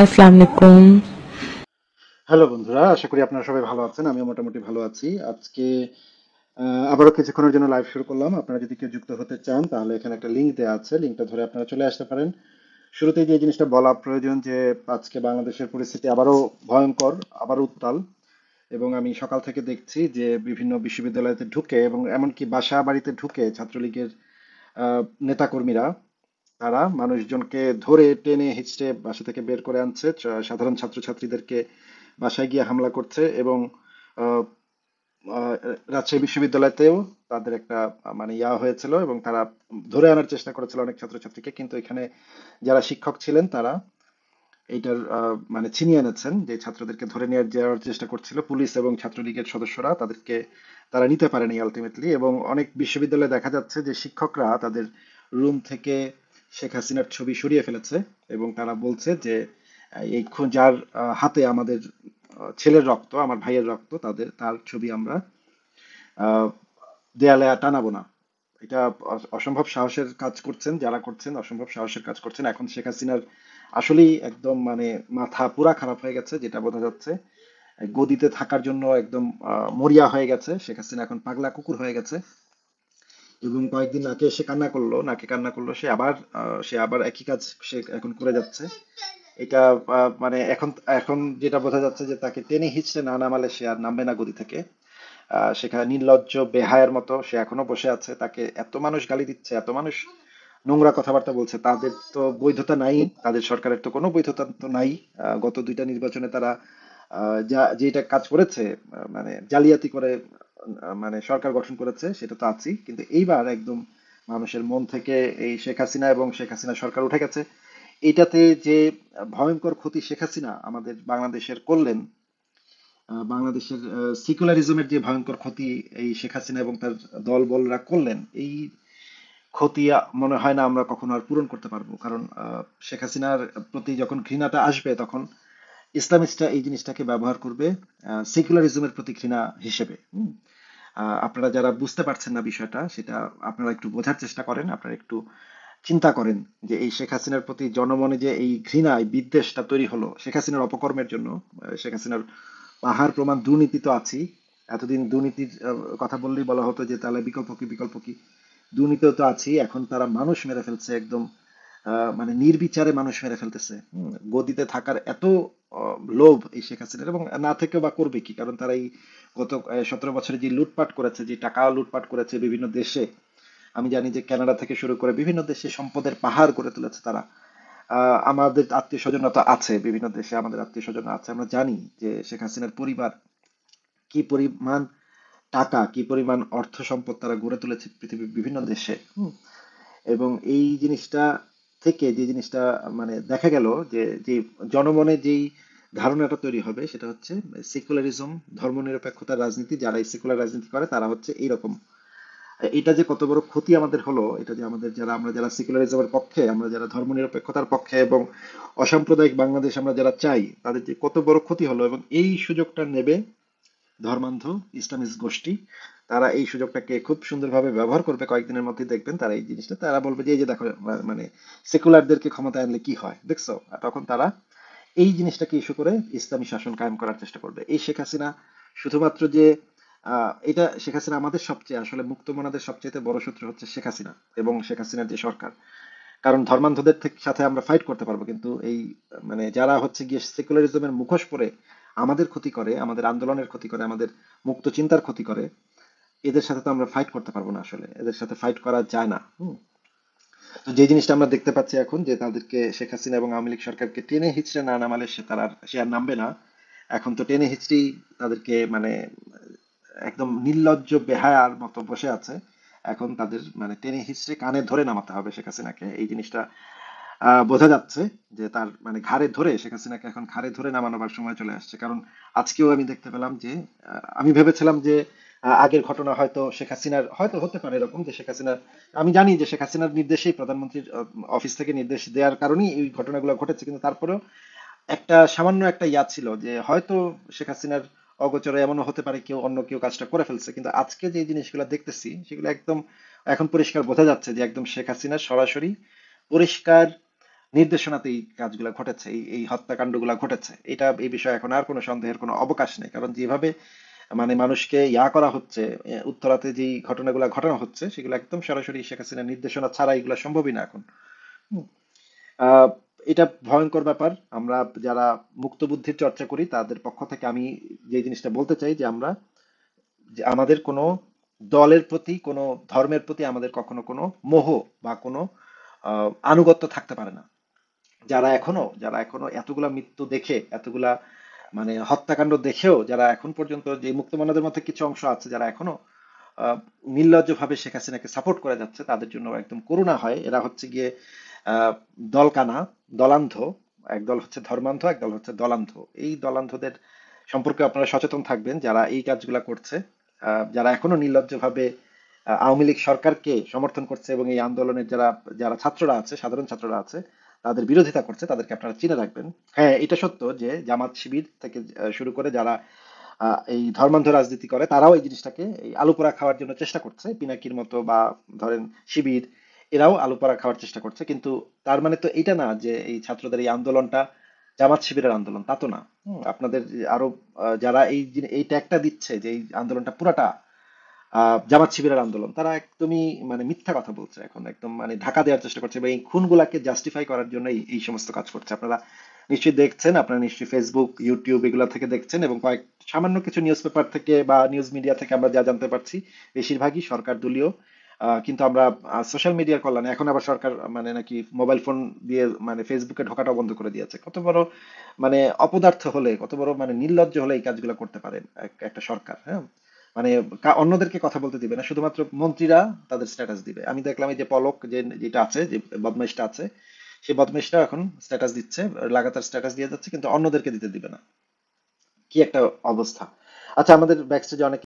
আসসালামু হ্যালো বন্ধুরা আশা করি আপনারা সবাই ভালো আছেন আমিও মোটামুটি ভালো আছি আজকে আবারও কিছুক্ষণের জন্য লাইভ শুরু করলাম আপনারা যদি কেউ যুক্ত হতে চান তাহলে এখানে একটা লিঙ্ক দেওয়া আছে লিঙ্কটা ধরে আপনারা চলে আসতে পারেন শুরুতেই যে জিনিসটা বলা প্রয়োজন যে আজকে বাংলাদেশের পরিস্থিতি আবারও ভয়ঙ্কর আবার উত্তাল এবং আমি সকাল থেকে দেখছি যে বিভিন্ন বিশ্ববিদ্যালয়তে ঢুকে এবং এমনকি বাসা বাড়িতে ঢুকে ছাত্রলীগের নেতাকর্মীরা তারা মানুষজনকে ধরে টেনে হিচড়ে বাসা থেকে বের করে আনছে সাধারণ ছাত্রছাত্রীদেরকে বাসায় গিয়ে হামলা করছে এবং রাজশাহী বিশ্ববিদ্যালয়তেও তাদের একটা মানে ইয়া হয়েছিল এবং তারা ধরে আনার চেষ্টা করেছিল অনেক ছাত্রছাত্রীকে কিন্তু এখানে যারা শিক্ষক ছিলেন তারা এইটার মানে ছিনিয়ে এনেছেন যে ছাত্রদেরকে ধরে নিয়ে যাওয়ার চেষ্টা করছিল পুলিশ এবং ছাত্রলীগের সদস্যরা তাদেরকে তারা নিতে পারেনি আলটিমেটলি এবং অনেক বিশ্ববিদ্যালয়ে দেখা যাচ্ছে যে শিক্ষকরা তাদের রুম থেকে শেখ হাসিনার ছবি সরিয়ে ফেলেছে এবং তারা বলছে যে এই যার হাতে আমাদের ছেলের রক্ত আমার ভাইয়ের রক্ত তাদের তার ছবি আমরা দেয়ালে টানাবো না এটা অসম্ভব সাহসের কাজ করছেন যারা করছেন অসম্ভব সাহসের কাজ করছেন এখন শেখ হাসিনার আসলেই একদম মানে মাথা পুরা খারাপ হয়ে গেছে যেটা বোঝা যাচ্ছে গদিতে থাকার জন্য একদম মরিয়া হয়ে গেছে শেখ হাসিনা এখন পাগলা কুকুর হয়ে গেছে এবং কয়েকদিন আগে সে কান্না করলো নাকি কান্না করলো সে আবার সে আবার একই কাজ সে এখন করে যাচ্ছে এটা মানে এখন এখন যেটা বোঝা যাচ্ছে যে তাকে টেনে হিঁচড়ে না নামালে সে আর নামবে না গদি থেকে সেখানে নির্লজ্জ বেহায়ের মতো সে এখনো বসে আছে তাকে এত মানুষ গালি দিচ্ছে এত মানুষ নোংরা কথাবার্তা বলছে তাদের তো বৈধতা নাই তাদের সরকারের তো কোনো বৈধতা তো নাই গত দুইটা নির্বাচনে তারা যা যেটা কাজ করেছে মানে জালিয়াতি করে মানে সরকার গঠন করেছে সেটা তো আছেই কিন্তু এইবার একদম মানুষের মন থেকে এই শেখ হাসিনা এবং শেখ হাসিনা সরকার উঠে গেছে এটাতে যে ভয়ঙ্কর ক্ষতি শেখ হাসিনা আমাদের বাংলাদেশের করলেন বাংলাদেশের সিকুলারিজমের যে ভয়ঙ্কর ক্ষতি এই শেখ হাসিনা এবং তার দল বলরা করলেন এই ক্ষতি মনে হয় না আমরা কখনো আর পূরণ করতে পারবো কারণ শেখ হাসিনার প্রতি যখন ঘৃণাটা আসবে তখন ইসলামিস্টরা এই জিনিসটাকে ব্যবহার করবে সেকুলারিজমের প্রতি ঘৃণা হিসেবে আপনারা যারা বুঝতে পারছেন না বিষয়টা সেটা আপনারা একটু বোঝার চেষ্টা করেন আপনারা একটু চিন্তা করেন যে এই শেখ হাসিনার প্রতি জনমনে যে এই ঘৃণা এই বিদ্বেষটা তৈরি হলো শেখ হাসিনার অপকর্মের জন্য শেখ হাসিনার পাহাড় প্রমাণ দুর্নীতি তো আছেই এতদিন দুর্নীতির কথা বললেই বলা হতো যে তাহলে বিকল্প কি বিকল্প কি দুর্নীতিও তো আছেই এখন তারা মানুষ মেরে ফেলছে একদম মানে নির্বিচারে মানুষ মেরে ফেলতেছে গদিতে থাকার এত লোভ এই শেখ হাসিনার এবং না থেকে বা করবে কি কারণ তারা এই গত সতেরো বছরে যে লুটপাট করেছে যে টাকা লুটপাট করেছে বিভিন্ন দেশে আমি জানি যে কানাডা থেকে শুরু করে বিভিন্ন দেশে সম্পদের পাহাড় করে তুলেছে তারা আমাদের আত্মীয় তো আছে বিভিন্ন দেশে আমাদের আত্মীয় স্বজন আছে আমরা জানি যে শেখ হাসিনার পরিবার কি পরিমাণ টাকা কি পরিমাণ অর্থ সম্পদ তারা গড়ে তুলেছে পৃথিবীর বিভিন্ন দেশে এবং এই জিনিসটা থেকে যে জিনিসটা মানে দেখা গেল যে যে জনমনে যেই ধারণাটা তৈরি হবে সেটা হচ্ছে সেকুলারিজম ধর্মনিরপেক্ষতা রাজনীতি যারা সেকুলার রাজনীতি করে তারা হচ্ছে এইরকম এটা যে কত বড় ক্ষতি আমাদের হলো এটা যে আমাদের যারা আমরা যারা সেকুলারিজমের পক্ষে আমরা যারা ধর্মনিরপেক্ষতার পক্ষে এবং অসাম্প্রদায়িক বাংলাদেশ আমরা যারা চাই তাদের যে কত বড় ক্ষতি হলো এবং এই সুযোগটা নেবে ধর্মান্ধ ইসলামিস্ট গোষ্ঠী তারা এই সুযোগটাকে খুব সুন্দরভাবে ব্যবহার করবে কয়েকদিনের মধ্যে দেখবেন তারা এই জিনিসটা তারা বলবে যে এই যে দেখো মানে সেকুলারদেরকে ক্ষমতা আনলে কি হয় দেখছো তখন তারা এই জিনিসটাকে ইস্যু করে ইসলামী শাসন কায়েম করার চেষ্টা করবে এই শেখ হাসিনা শুধুমাত্র যে এটা শেখ হাসিনা আমাদের সবচেয়ে আসলে মুক্ত মনাদের সবচেয়ে বড় শত্রু হচ্ছে শেখ হাসিনা এবং শেখ হাসিনার যে সরকার কারণ ধর্মান্ধদের সাথে আমরা ফাইট করতে পারবো কিন্তু এই মানে যারা হচ্ছে গিয়ে সেকুলারিজমের মুখোশ পরে আমাদের ক্ষতি করে আমাদের আন্দোলনের ক্ষতি করে আমাদের মুক্ত চিন্তার ক্ষতি করে এদের সাথে তো আমরা ফাইট করতে পারবো না আসলে এদের সাথে ফাইট করা যায় না হুম তো যে জিনিসটা আমরা দেখতে পাচ্ছি এখন যে তাদেরকে শেখ হাসিনা এবং আওয়ামী লীগ সরকারকে টেনে হিচড়ে না নামালে সে তার আর সে আর নামবে না এখন তো টেনে হিচড়ি তাদেরকে মানে একদম নির্লজ্জ বেহায়ার মতো বসে আছে এখন তাদের মানে টেনে হিচড়ে কানে ধরে নামাতে হবে শেখ হাসিনাকে এই জিনিসটা বোঝা যাচ্ছে যে তার মানে ঘাড়ে ধরে শেখ হাসিনাকে এখন ঘাড়ে ধরে নামানোবার সময় চলে আসছে কারণ আজকেও আমি দেখতে পেলাম যে আমি ভেবেছিলাম যে আগের ঘটনা হয়তো শেখ হাসিনার হয়তো হতে পারে এরকম যে শেখ হাসিনার আমি জানি যে শেখ হাসিনার নির্দেশেই প্রধানমন্ত্রীর অফিস থেকে নির্দেশ দেওয়ার কারণেই এই ঘটনাগুলো ঘটেছে কিন্তু তারপরেও একটা সামান্য একটা ইয়াদ ছিল যে হয়তো শেখ হাসিনার অগোচরে এমনও হতে পারে কেউ অন্য কেউ কাজটা করে ফেলছে কিন্তু আজকে যে জিনিসগুলো দেখতেছি সেগুলো একদম এখন পরিষ্কার বোঝা যাচ্ছে যে একদম শেখ হাসিনার সরাসরি পরিষ্কার নির্দেশনাতে এই কাজগুলো ঘটেছে এই এই হত্যাকাণ্ডগুলো ঘটেছে এটা এই বিষয়ে এখন আর কোনো সন্দেহের কোনো অবকাশ নেই কারণ যেভাবে মানে মানুষকে ইয়া করা হচ্ছে উত্তরাতে যে ঘটনাগুলো ঘটানো হচ্ছে সেগুলো একদম সরাসরি শেখ হাসিনার নির্দেশনা ছাড়া এগুলো সম্ভবই না এখন এটা ভয়ঙ্কর ব্যাপার আমরা যারা মুক্ত বুদ্ধির চর্চা করি তাদের পক্ষ থেকে আমি যে জিনিসটা বলতে চাই যে আমরা যে আমাদের কোনো দলের প্রতি কোনো ধর্মের প্রতি আমাদের কখনো কোনো মোহ বা কোনো আনুগত্য থাকতে পারে না যারা এখনো যারা এখনো এতগুলা মৃত্যু দেখে এতগুলা মানে হত্যাকাণ্ড দেখেও যারা এখন পর্যন্ত যে মুক্ত মানাদের মধ্যে কিছু অংশ আছে যারা এখনো নির্লজ্জ ভাবে শেখ হাসিনাকে সাপোর্ট করে যাচ্ছে তাদের জন্য একদম করুণা হয় এরা হচ্ছে গিয়ে দলকানা দলান্ধ একদল হচ্ছে ধর্মান্ধ একদল হচ্ছে দলান্ধ এই দলান্ধদের সম্পর্কে আপনারা সচেতন থাকবেন যারা এই কাজগুলা করছে যারা এখনো নির্লজ্জ ভাবে আওয়ামী লীগ সরকারকে সমর্থন করছে এবং এই আন্দোলনের যারা যারা ছাত্ররা আছে সাধারণ ছাত্ররা আছে তাদের বিরোধিতা করছে তাদেরকে আপনারা চিনে রাখবেন হ্যাঁ এটা সত্য যে জামাত শিবির থেকে শুরু করে যারা এই ধর্মান্ধ রাজনীতি করে তারাও এই জিনিসটাকে এই আলু পোড়া খাওয়ার জন্য চেষ্টা করছে পিনাকির মতো বা ধরেন শিবির এরাও আলু পোড়া খাওয়ার চেষ্টা করছে কিন্তু তার মানে তো এটা না যে এই ছাত্রদের এই আন্দোলনটা জামাত শিবিরের আন্দোলন তা তো না আপনাদের আরো যারা এই এই ট্যাগটা দিচ্ছে যে এই আন্দোলনটা পুরাটা জামাত শিবিরের আন্দোলন তারা একদমই মানে মিথ্যা কথা বলছে এখন একদম মানে ঢাকা দেওয়ার চেষ্টা করছে এবং এই খুনগুলাকে জাস্টিফাই করার জন্য এই সমস্ত কাজ করছে আপনারা নিশ্চয়ই দেখছেন আপনারা নিশ্চয়ই ফেসবুক ইউটিউব এগুলো থেকে দেখছেন এবং কয়েক সামান্য কিছু নিউজ পেপার থেকে বা নিউজ মিডিয়া থেকে আমরা যা জানতে পারছি বেশিরভাগই সরকার দলীয় কিন্তু আমরা সোশ্যাল মিডিয়ার কল্যাণে এখন আবার সরকার মানে নাকি মোবাইল ফোন দিয়ে মানে ফেসবুকে ঢোকাটা বন্ধ করে দিয়েছে কত বড় মানে অপদার্থ হলে কত বড় মানে নির্লজ্জ হলে এই কাজগুলো করতে পারেন একটা সরকার হ্যাঁ মানে অন্যদেরকে কথা বলতে দিবে না শুধুমাত্র মন্ত্রীরা তাদের স্ট্যাটাস দিবে আমি দেখলাম এই যে পলক যে যেটা আছে যে বদমাইশটা আছে সেই বদমাইশটা এখন স্ট্যাটাস দিচ্ছে লাগাতার স্ট্যাটাস দিয়ে যাচ্ছে কিন্তু অন্যদেরকে দিতে দিবে না কি একটা অবস্থা আচ্ছা আমাদের ব্যাকস্টেজে অনেক